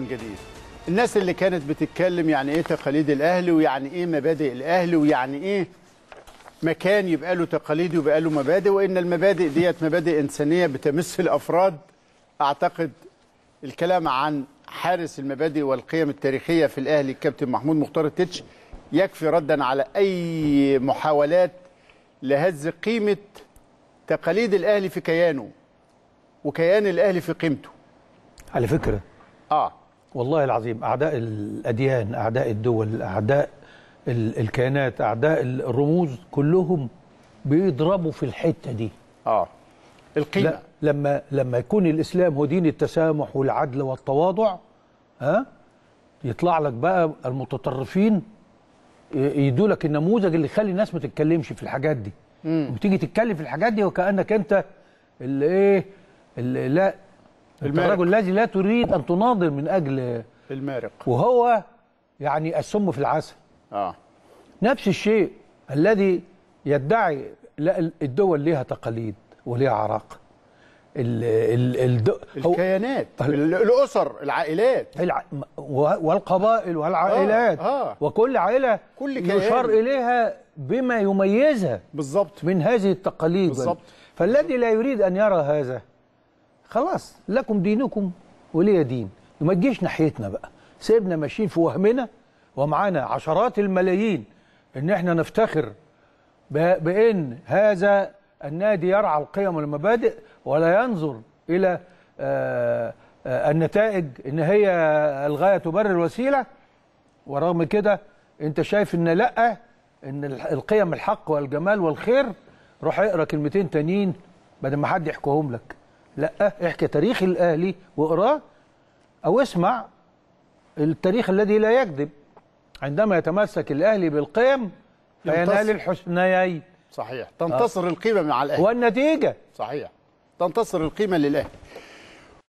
جديد الناس اللي كانت بتتكلم يعني ايه تقاليد الاهلي ويعني ايه مبادئ الاهلي ويعني ايه مكان يبقى له تقاليد ويبقى له مبادئ وان المبادئ ديت مبادئ انسانيه بتمس الافراد اعتقد الكلام عن حارس المبادئ والقيم التاريخيه في الاهلي الكابتن محمود مختار التتش يكفي ردا على اي محاولات لهز قيمه تقاليد الاهلي في كيانه وكيان الاهلي في قيمته على فكره اه والله العظيم أعداء الأديان أعداء الدول أعداء الكيانات أعداء الرموز كلهم بيضربوا في الحتة دي آه القيمة لما لما يكون الإسلام هو دين التسامح والعدل والتواضع ها يطلع لك بقى المتطرفين يدوا لك النموذج اللي يخلي الناس ما تتكلمش في الحاجات دي وتيجي تتكلم في الحاجات دي وكأنك أنت اللي إيه اللي لا المارق. الرجل الذي لا تريد أن تناضل من أجل المارق وهو يعني السم في العسل آه. نفس الشيء الذي يدعي لا الدول ليها تقاليد وليها عراق ال ال الكيانات ال... الاسر العائلات الع... والقبائل والعائلات آه. آه. وكل عائله كل كيان. يشار اليها بما يميزها بالظبط من هذه التقاليد بالظبط فالذي لا يريد ان يرى هذا خلاص لكم دينكم وليا دين وما تجيش ناحيتنا بقى سيبنا ماشيين في وهمنا ومعانا عشرات الملايين ان احنا نفتخر بان هذا النادي يرعى القيم والمبادئ ولا ينظر الى آه، آه، النتائج ان هي الغايه تبرر الوسيله ورغم كده انت شايف ان لا ان القيم الحق والجمال والخير روح اقرا كلمتين تانيين بدل ما حد يحكوهم لك لا احكي تاريخ الاهلي واقراه او اسمع التاريخ الذي لا يكذب عندما يتمسك الاهلي بالقيم فينال الحسنيين صحيح تنتصر آه. القيمه مع الاهلي والنتيجه صحيح تنتصر القيمه للاهلي